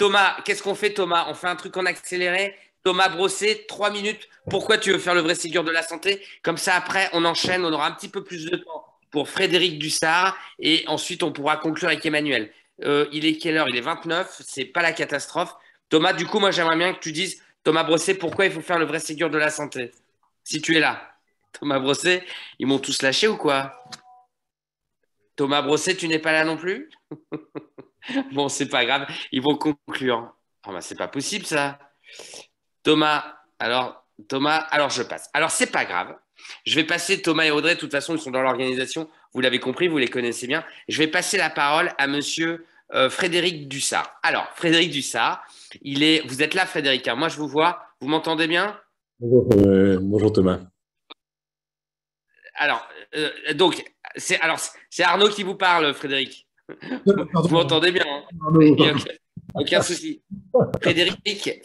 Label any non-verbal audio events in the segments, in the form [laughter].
Thomas, qu'est-ce qu'on fait, Thomas On fait un truc en accéléré Thomas Brossé, trois minutes. Pourquoi tu veux faire le vrai Ségur de la santé Comme ça, après, on enchaîne, on aura un petit peu plus de temps pour Frédéric Dussard et ensuite, on pourra conclure avec Emmanuel. Euh, il est quelle heure Il est 29, c'est pas la catastrophe. Thomas, du coup, moi, j'aimerais bien que tu dises, Thomas Brossé, pourquoi il faut faire le vrai Ségur de la santé Si tu es là. Thomas Brossé, ils m'ont tous lâché ou quoi Thomas Brossé, tu n'es pas là non plus [laughs] [laughs] bon, c'est pas grave. Ils vont conclure. ben, c'est pas possible, ça. Thomas, alors, Thomas, alors je passe. Alors, c'est pas grave. Je vais passer, Thomas et Audrey, de toute façon, ils sont dans l'organisation. Vous l'avez compris, vous les connaissez bien. Je vais passer la parole à monsieur euh, Frédéric Dussard. Alors, Frédéric Dussard, il est... vous êtes là, Frédéric. Hein. Moi, je vous vois. Vous m'entendez bien bonjour, euh, Thomas. Alors, euh, c'est alors c'est Arnaud qui vous parle, Frédéric. Vous m'entendez bien hein Aucun, souci.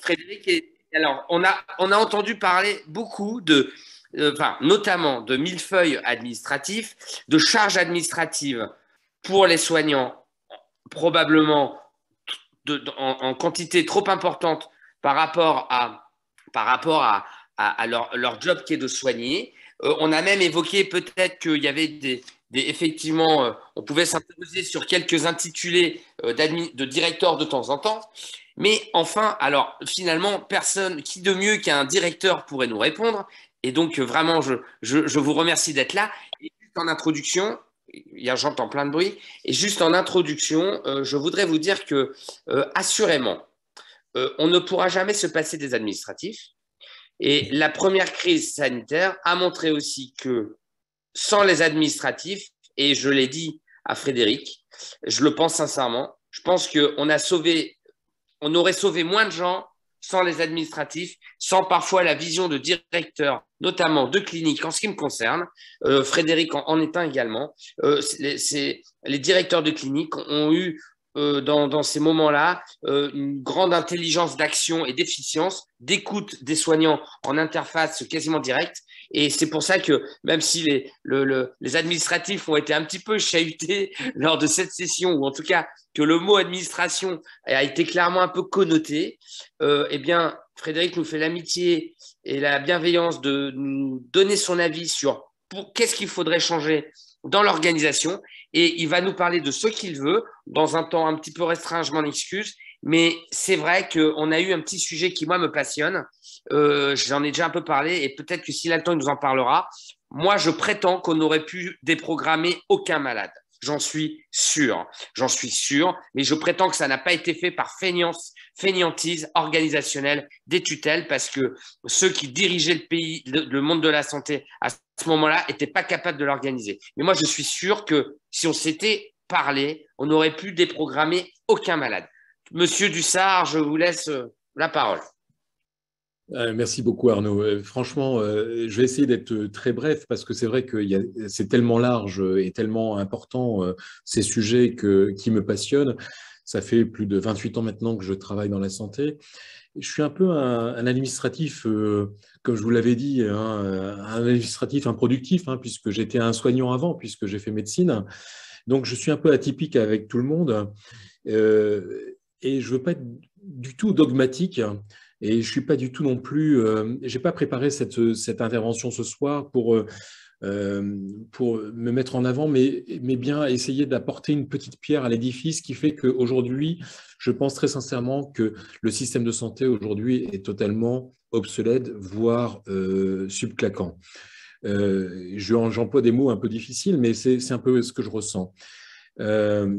Frédéric, alors, on a, on a entendu parler beaucoup de, euh, notamment de millefeuilles administratifs, de charges administratives pour les soignants, probablement en, quantité trop importante par rapport à, par rapport à, leur, job qui est de soigner. Euh, on a même évoqué peut-être qu'il y avait des, effectivement, euh, on pouvait s'interroger sur quelques intitulés euh, de directeurs de temps en temps. Mais enfin, alors finalement, personne, qui de mieux qu'un directeur pourrait nous répondre Et donc, euh, vraiment, je, vous remercie d'être là. Et juste en introduction, j'entends plein de bruit, et juste en introduction, je voudrais vous dire que, assurément, on ne pourra jamais se passer des administratifs. Et la première crise sanitaire a montré aussi que sans les administratifs. Et je l'ai dit à Frédéric, je le pense sincèrement. Je pense qu'on a sauvé, on aurait sauvé moins de gens sans les administratifs, sans parfois la vision de directeur, notamment de cliniques en ce qui me concerne. Euh, Frédéric en, est un également. Euh, les, directeurs de cliniques ont eu euh, dans, ces moments-là une grande intelligence d'action et d'efficience, d'écoute des soignants en interface quasiment directe. Et c'est pour ça que même si les, administratifs ont été un petit peu chahutés [laughs] lors de cette session, ou en tout cas que le mot administration a été clairement un peu connoté, euh, eh bien, Frédéric nous fait l'amitié et la bienveillance de nous donner son avis sur qu'est-ce qu'il faudrait changer dans l'organisation et il va nous parler de ce qu'il veut dans un temps un petit peu restreint, je m'en excuse, mais c'est vrai qu'on a eu un petit sujet qui, moi, me passionne. Euh, j'en ai déjà un peu parlé et peut-être que s'il a le temps, il nous en parlera. Moi, je prétends qu'on n'aurait pu déprogrammer aucun malade. J'en suis sûr. J'en suis sûr. Mais je prétends que ça n'a pas été fait par fainéance, fainéantise organisationnelle des tutelles parce que ceux qui dirigeaient le pays, le, monde de la santé à ce moment-là n'étaient pas capables de l'organiser. Mais moi, je suis sûr que si on s'était parlé, on n'aurait pu déprogrammer aucun malade. Monsieur Dussard, je vous laisse euh, la parole. Euh, merci beaucoup Arnaud. Euh, franchement, je vais essayer d'être très bref parce que c'est vrai que c'est tellement large et tellement important ces sujets que, qui me passionnent. Ça fait plus de 28 ans maintenant que je travaille dans la santé. Je suis un peu un, administratif, comme je vous l'avais dit, hein, un administratif improductif, hein, puisque j'étais un soignant avant, puisque j'ai fait médecine. Donc je suis un peu atypique avec tout le monde et je veux pas être du tout dogmatique hein, et je suis pas du tout non plus. Je euh, j'ai pas préparé cette, cette, intervention ce soir pour euh, euh, pour me mettre en avant, mais, mais bien essayer d'apporter une petite pierre à l'édifice qui fait qu'aujourd'hui, je pense très sincèrement que le système de santé aujourd'hui est totalement obsolète, voire euh, subclaquant. J'emploie des mots un peu difficiles, mais c'est un peu ce que je ressens. Euh,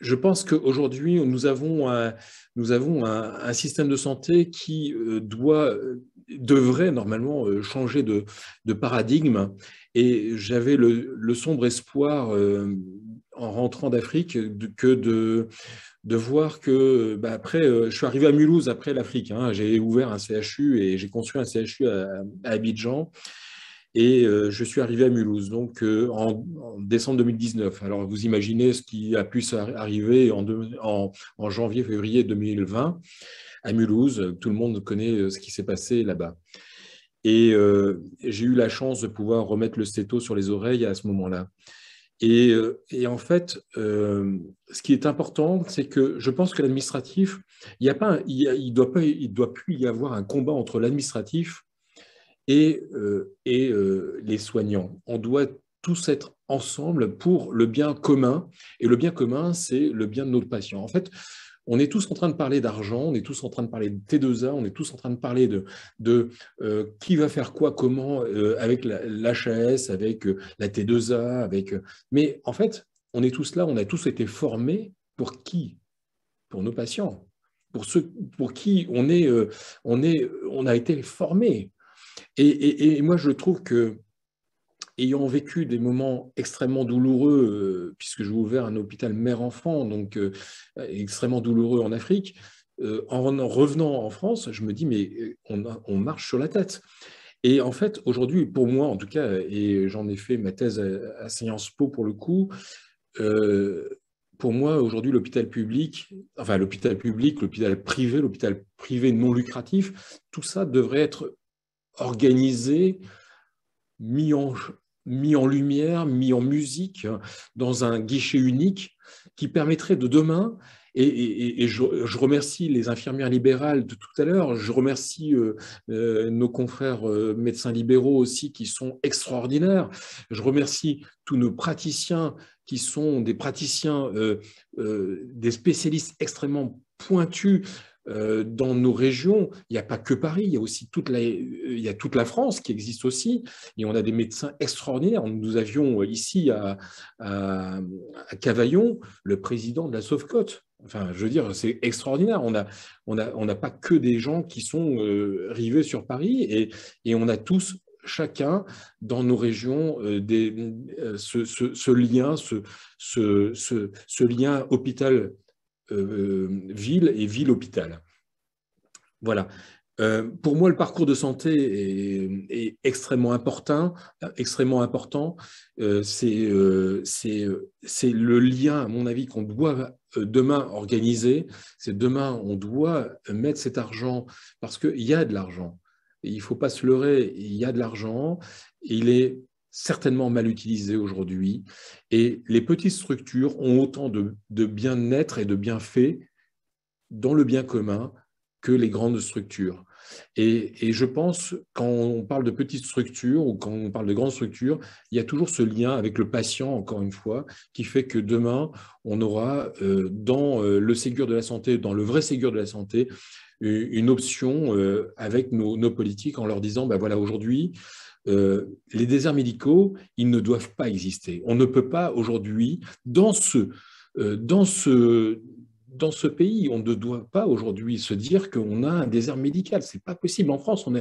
je pense qu'aujourd'hui, nous avons, un, système de santé qui euh, doit, euh, devrait normalement euh, changer de, paradigme. Et j'avais le, sombre espoir, en rentrant d'Afrique, que de, voir que, bah, après, je suis arrivé à Mulhouse après l'Afrique. Hein. j'ai ouvert un CHU et j'ai construit un CHU à Abidjan et euh, je suis arrivé à Mulhouse, donc euh, en, décembre 2019. Alors vous imaginez ce qui a pu arriver en, en, janvier-février 2020 à Mulhouse. Tout le monde connaît euh, ce qui s'est passé là-bas. Et j'ai eu la chance de pouvoir remettre le stéto sur les oreilles à ce moment-là. Et, en fait, ce qui est important, c'est que je pense que l'administratif, il ne doit, doit plus y avoir un combat entre l'administratif et, euh, euh, les soignants. On doit tous être ensemble pour le bien commun. Et le bien commun, c'est le bien de nos patients En fait, on est tous en train de parler d'argent, on est tous en train de parler de T2A, on est tous en train de parler de, de euh, qui va faire quoi, comment, avec l'HAS, avec la T2A, avec. mais en fait, on est tous là, on a tous été formés pour qui Pour nos patients, pour ceux pour qui on est, on est, on a été formés. Et, moi, je trouve que, ayant vécu des moments extrêmement douloureux, euh, puisque j'ai ouvert un hôpital mère-enfant, donc euh, extrêmement douloureux en Afrique, euh, en, revenant en France, je me dis, mais on, on marche sur la tête. Et en fait, aujourd'hui, pour moi en tout cas, et j'en ai fait ma thèse à, à Sciences Po pour le coup, pour moi, aujourd'hui, l'hôpital public, enfin l'hôpital public, l'hôpital privé, l'hôpital privé non lucratif, tout ça devrait être organisé, mis en, mis en lumière, mis en musique, dans un guichet unique qui permettrait de demain, et, je, remercie les infirmières libérales de tout à l'heure, je remercie euh, euh, nos confrères euh, médecins libéraux aussi qui sont extraordinaires, je remercie tous nos praticiens qui sont des praticiens, des spécialistes extrêmement pointus, euh, dans nos régions, il n'y a pas que Paris, il y a aussi toute la, il y a toute la France qui existe aussi, et on a des médecins extraordinaires. Nous avions ici à, Cavaillon le président de la Sauvecote. Enfin, je veux dire, c'est extraordinaire. On n'a on a, on pas que des gens qui sont euh, rivés sur Paris, et, et on a tous chacun dans nos régions euh, des, ce, ce, lien, ce, ce lien hôpital euh, ville et ville-hôpital. Voilà. Euh, pour moi, le parcours de santé est, extrêmement important. Euh, extrêmement important. c'est c'est le lien, à mon avis, qu'on doit demain organiser. C'est demain, on doit mettre cet argent parce qu'il y a de l'argent. Il ne faut pas se leurrer, il y a de l'argent. Il est certainement mal utilisés aujourd'hui. Et les petites structures ont autant de, bien-être et de bienfaits dans le bien commun que les grandes structures. Et, je pense, quand on parle de petites structures ou quand on parle de grandes structures, il y a toujours ce lien avec le patient, encore une fois, qui fait que demain, on aura euh, dans euh, le Ségur de la santé, dans le vrai Ségur de la santé, une option euh, avec nos, nos, politiques en leur disant, ben voilà, aujourd'hui, euh, les déserts médicaux, ils ne doivent pas exister. On ne peut pas aujourd'hui, dans ce, euh, dans ce, dans ce pays, on ne doit pas aujourd'hui se dire qu'on a un désert médical. n'est pas possible. En France, on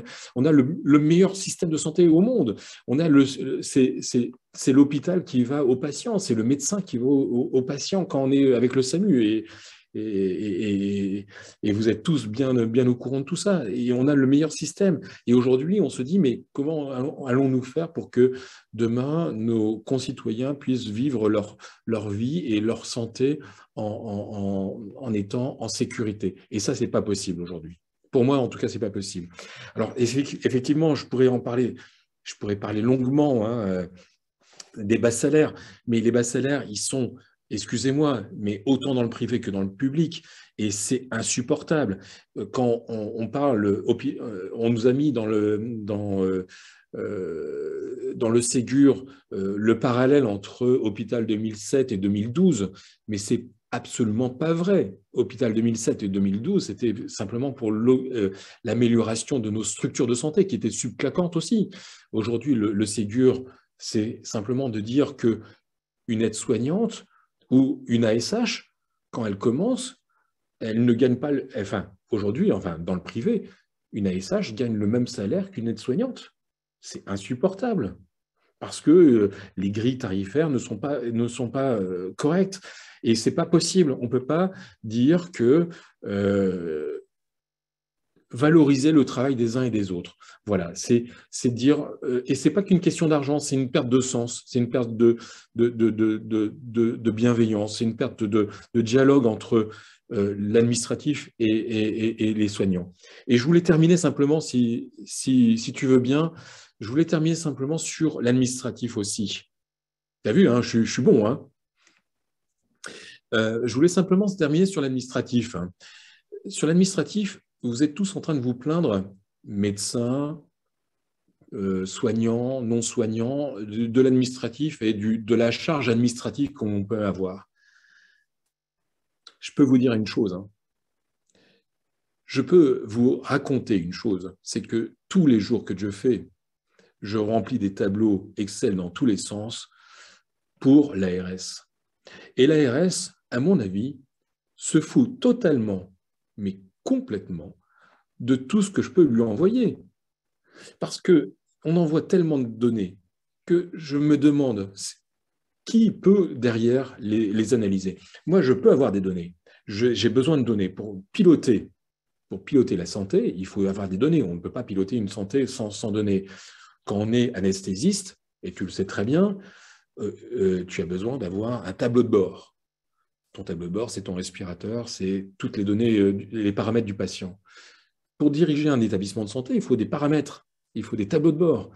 a, le, meilleur système de santé au monde. On a le, c'est, l'hôpital qui va aux patients, c'est le médecin qui va aux, patients quand on est avec le SAMU. Et, vous êtes tous bien, bien au courant de tout ça. Et on a le meilleur système. Et aujourd'hui, on se dit, mais comment allons-nous faire pour que demain, nos concitoyens puissent vivre leur, leur vie et leur santé en, étant en sécurité Et ça, ce n'est pas possible aujourd'hui. Pour moi, en tout cas, ce n'est pas possible. Alors, effectivement, je pourrais en parler, je pourrais parler longuement hein, des bas salaires, mais les bas salaires, ils sont Excusez-moi, mais autant dans le privé que dans le public, et c'est insupportable. Euh, quand on, parle, euh, on nous a mis dans le, dans, euh, le Ségur le parallèle entre hôpital 2007 et 2012, mais c'est absolument pas vrai. Hôpital 2007 et 2012, c'était simplement pour l'amélioration de nos structures de santé qui étaient subclaquantes aussi. Aujourd'hui, le, le Ségur, c'est simplement de dire que une aide-soignante où une ASH, quand elle commence, elle ne gagne pas, enfin aujourd'hui, enfin dans le privé, une ASH gagne le même salaire qu'une aide-soignante. C'est insupportable parce que euh, les grilles tarifaires ne sont pas, ne sont pas euh, correctes. Et ce n'est pas possible. On ne peut pas dire que euh, valoriser le travail des uns et des autres. Voilà, c'est dire, Et euh, et c'est pas qu'une question d'argent, c'est une perte de sens, c'est une perte de, de, de, de, de bienveillance, c'est une perte de, dialogue entre euh, l'administratif et, les soignants. Et je voulais terminer simplement, si, si, si tu veux bien, je voulais terminer simplement sur l'administratif aussi. Tu as vu, hein, je, suis bon. Hein euh, je voulais simplement terminer sur l'administratif. Hein. Sur l'administratif, vous êtes tous en train de vous plaindre, médecins, euh, soignants, non-soignants, de, l'administratif et de la charge administrative qu'on peut avoir. Je peux vous dire une chose. Hein. Je peux vous raconter une chose, c'est que tous les jours que je fais, je remplis des tableaux Excel dans tous les sens pour l'ARS. Et l'ARS, à mon avis, se fout totalement, mais complètement de tout ce que je peux lui envoyer. Parce que on envoie tellement de données que je me demande qui peut derrière les, analyser. Moi, je peux avoir des données. J'ai besoin de données pour piloter. Pour piloter la santé, il faut avoir des données. On ne peut pas piloter une santé sans, données. Quand on est anesthésiste, et tu le sais très bien, euh, euh, tu as besoin d'avoir un tableau de bord ton tableau de bord, c'est ton respirateur, c'est toutes les données, euh, les paramètres du patient. Pour diriger un établissement de santé, il faut des paramètres, il faut des tableaux de bord.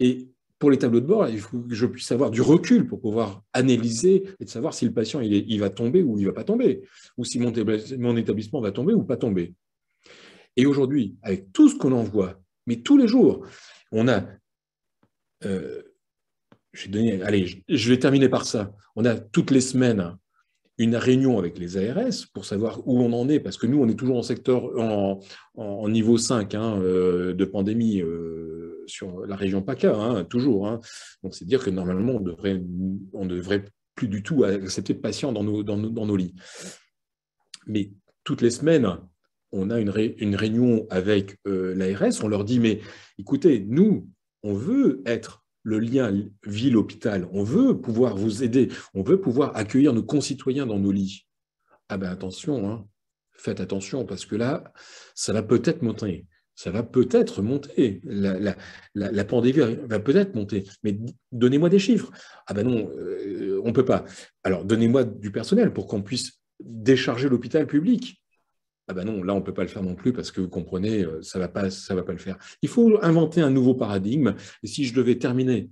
Et pour les tableaux de bord, il faut que je puisse avoir du recul pour pouvoir analyser et de savoir si le patient il, va tomber ou il ne va pas tomber, ou si mon, établissement va tomber ou pas tomber. Et aujourd'hui, avec tout ce qu'on voit, mais tous les jours, on a euh, allez, je vais terminer par ça. On a toutes les semaines une réunion avec les ARS pour savoir où on en est, parce que nous, on est toujours en secteur en, niveau 5 hein, euh, de pandémie euh, sur la région PACA, hein, toujours. Hein. Donc, c'est dire que normalement, on devrait, on devrait plus du tout accepter de patients dans nos, dans, nos, dans nos lits. Mais toutes les semaines, on a une, ré, une réunion avec euh, l'ARS, on leur dit, mais écoutez, nous, on veut être le lien ville-hôpital. On veut pouvoir vous aider, on veut pouvoir accueillir nos concitoyens dans nos lits. Ah ben attention, hein. faites attention, parce que là, ça va peut-être monter. Ça va peut-être monter. La, pandémie va peut-être monter. Mais donnez-moi des chiffres. Ah ben non, euh, on ne peut pas. Alors donnez-moi du personnel pour qu'on puisse décharger l'hôpital public ah ben non, là, on ne peut pas le faire non plus parce que vous comprenez, euh, ça ne va, pas, ça va pas le faire. Il faut inventer un nouveau paradigme. Et si je devais terminer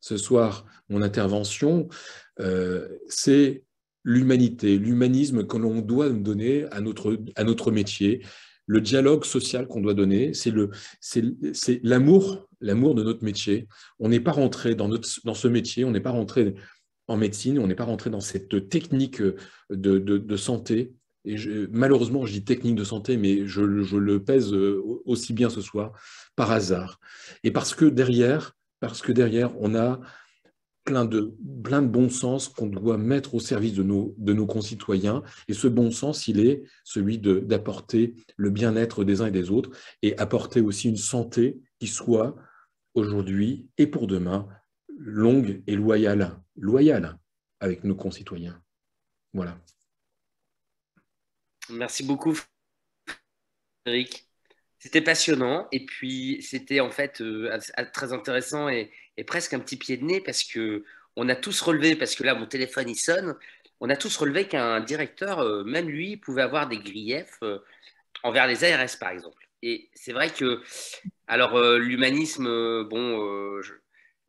ce soir mon intervention, euh, c'est l'humanité, l'humanisme que l'on doit donner à notre, à notre métier, le dialogue social qu'on doit donner, c'est l'amour, l'amour de notre métier. On n'est pas rentré dans notre, dans ce métier, on n'est pas rentré en médecine, on n'est pas rentré dans cette technique euh, de, de, de santé malheureusement, je dis technique de santé, mais je, le pèse euh, aussi bien ce soir, par hasard. Et parce que derrière, parce que derrière, on a plein de, plein de bon sens qu'on doit mettre au service de nos, de nos concitoyens. Et ce bon sens, il est celui d'apporter le bien-être des uns et des autres et apporter aussi une santé qui soit aujourd'hui et pour demain longue et loyale, loyale avec nos concitoyens. Voilà. Merci beaucoup, Frédéric. C'était passionnant et puis c'était en fait euh, très intéressant et, presque un petit pied de nez parce que on a tous relevé, parce que là mon téléphone il sonne, on a tous relevé qu'un directeur, euh, même lui, pouvait avoir des griefs euh, envers les ARS par exemple. Et c'est vrai que, alors l'humanisme, bon,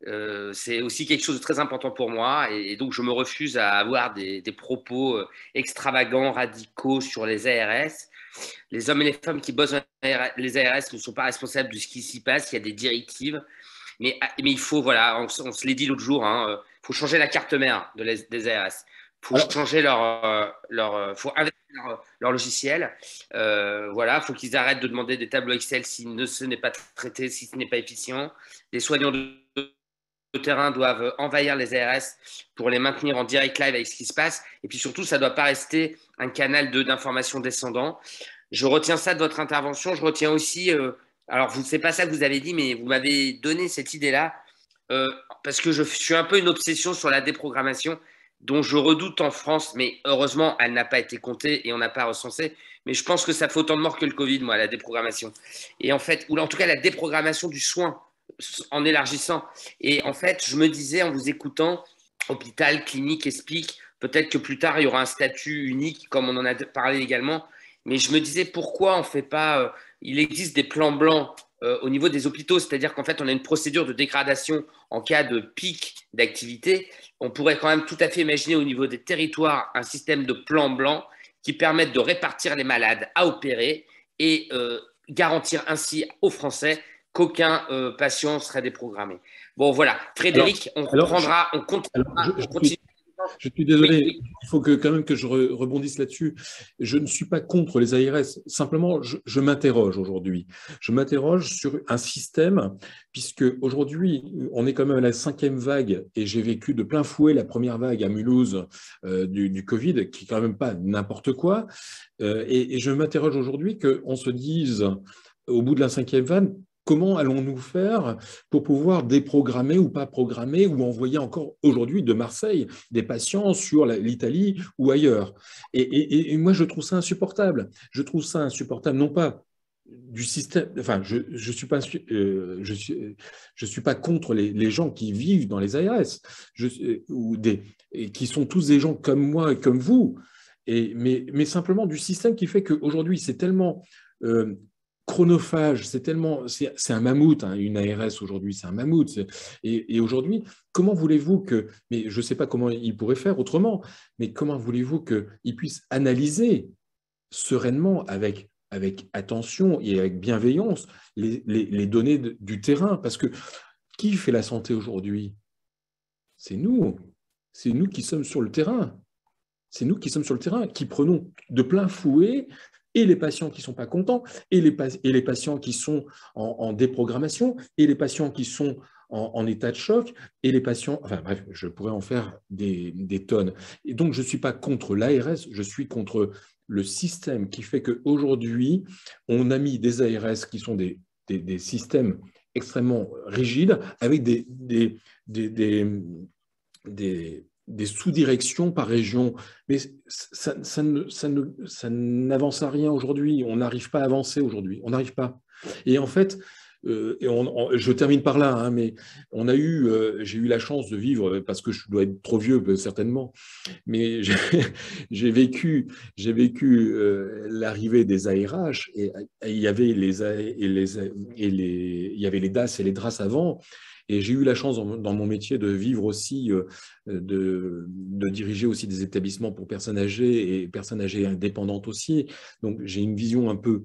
euh, c'est aussi quelque chose de très important pour moi et, donc je me refuse à avoir des, propos euh, extravagants, radicaux sur les ARS. Les hommes et les femmes qui bossent les ARS ne sont pas responsables de ce qui s'y passe, il y a des directives, mais, ah, mais il faut, voilà, on, se l'est dit l'autre jour, il hein, euh, faut changer la carte mère de des ARS, il faut changer leur, leur, leur, logiciel, voilà, il faut qu'ils arrêtent de demander des tableaux Excel si ne, ce n'est pas traité, si ce n'est pas efficient, Les soignants de terrain doivent euh, envahir les ARS pour les maintenir en direct live avec ce qui se passe. Et puis surtout, ça ne doit pas rester un canal d'information descendant. Je retiens ça de votre intervention. Je retiens aussi, euh, alors vous c'est pas ça que vous avez dit, mais vous m'avez donné cette idée-là euh, parce que je suis un peu une obsession sur la déprogrammation dont je redoute en France, mais heureusement, elle n'a pas été comptée et on n'a pas recensé. Mais je pense que ça fait autant de morts que le Covid, moi, la déprogrammation. Et en fait, ou en tout cas la déprogrammation du soin en élargissant. Et en fait, je me disais en vous écoutant, hôpital, clinique, explique, peut-être que plus tard, il y aura un statut unique, comme on en a parlé également. Mais je me disais, pourquoi on ne fait pas... Euh, il existe des plans blancs euh, au niveau des hôpitaux, c'est-à-dire qu'en fait, on a une procédure de dégradation en cas de pic d'activité. On pourrait quand même tout à fait imaginer au niveau des territoires un système de plans blancs qui permettent de répartir les malades à opérer et euh, garantir ainsi aux Français qu'aucun euh, patient serait déprogrammé. Bon, voilà. Frédéric, on alors, reprendra, je, on je, Suis, désolé, il faut que, quand même que je rebondisse là-dessus. Je ne suis pas contre les ARS, simplement je, m'interroge aujourd'hui. Je m'interroge sur un système, puisque aujourd'hui on est quand même à la cinquième vague, et j'ai vécu de plein fouet la première vague à Mulhouse euh, du, Covid, qui n'est quand même pas n'importe quoi. Euh, et, et, je m'interroge aujourd'hui qu'on se dise au bout de la cinquième vague, Comment allons-nous faire pour pouvoir déprogrammer ou pas programmer ou envoyer encore aujourd'hui de Marseille des patients sur l'Italie ou ailleurs et, moi, je trouve ça insupportable. Je trouve ça insupportable, non pas du système. Enfin, je ne suis, euh, je je suis, pas contre les, gens qui vivent dans les ARS, euh, ou des, qui sont tous des gens comme moi et comme vous, et, mais, simplement du système qui fait qu'aujourd'hui, c'est tellement euh, chronophage, c'est tellement, c'est un mammouth, hein, une ARS aujourd'hui, c'est un mammouth. Et, aujourd'hui, comment voulez-vous que, mais je ne sais pas comment il pourrait faire autrement, mais comment voulez-vous qu'il puisse analyser sereinement, avec, avec attention et avec bienveillance, les, données du terrain Parce que qui fait la santé aujourd'hui C'est nous. C'est nous qui sommes sur le terrain. C'est nous qui sommes sur le terrain, qui prenons de plein fouet et les patients qui ne sont pas contents, et les, et les patients qui sont en, déprogrammation, et les patients qui sont en, état de choc, et les patients, enfin bref, je pourrais en faire des, tonnes. Et donc, je ne suis pas contre l'ARS, je suis contre le système qui fait qu'aujourd'hui, on a mis des ARS qui sont des, des, systèmes extrêmement rigides, avec des, des des sous-directions par région. Mais ça, n'avance à rien aujourd'hui. On n'arrive pas à avancer aujourd'hui. On n'arrive pas. Et en fait, euh, on, je termine par là, hein, mais on a eu, euh, j'ai eu la chance de vivre, euh, parce que je dois être trop vieux certainement, mais [laughs] j'ai vécu, j'ai vécu l'arrivée des ARH et il y avait les, et les, et les, il y avait les DAS et les DRAS avant. Et j'ai eu la chance dans, mon métier de vivre aussi, de, de, diriger aussi des établissements pour personnes âgées et personnes âgées indépendantes aussi. Donc j'ai une vision un peu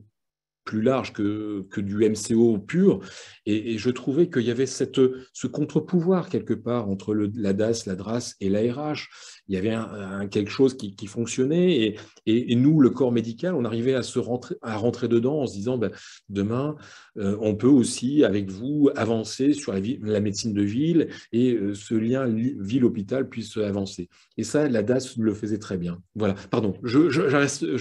plus large que, du MCO pur. Et, je trouvais qu'il y avait ce contre-pouvoir quelque part entre le, la DAS, la DRAS et RH il y avait un, quelque chose qui, fonctionnait. Et, nous, le corps médical, on arrivait à, se rentrer, à rentrer dedans en se disant, ben, demain, euh, on peut aussi, avec vous, avancer sur la, médecine de ville et euh, ce lien ville-hôpital puisse avancer. Et ça, la DAS le faisait très bien. Voilà, pardon, je,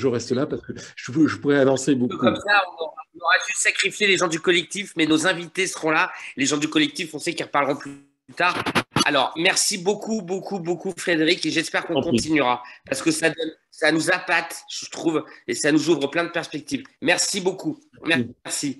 reste, là parce que je, pourrais avancer beaucoup. Comme ça, on aura, on aura les gens du collectif, mais nos invités seront là. Les gens du collectif, on sait qu'ils reparleront plus tard. Alors, merci beaucoup, beaucoup, beaucoup, Frédéric. Et j'espère qu'on continuera parce que ça, ça nous appâte, je trouve, et ça nous ouvre plein de perspectives. Merci beaucoup. merci.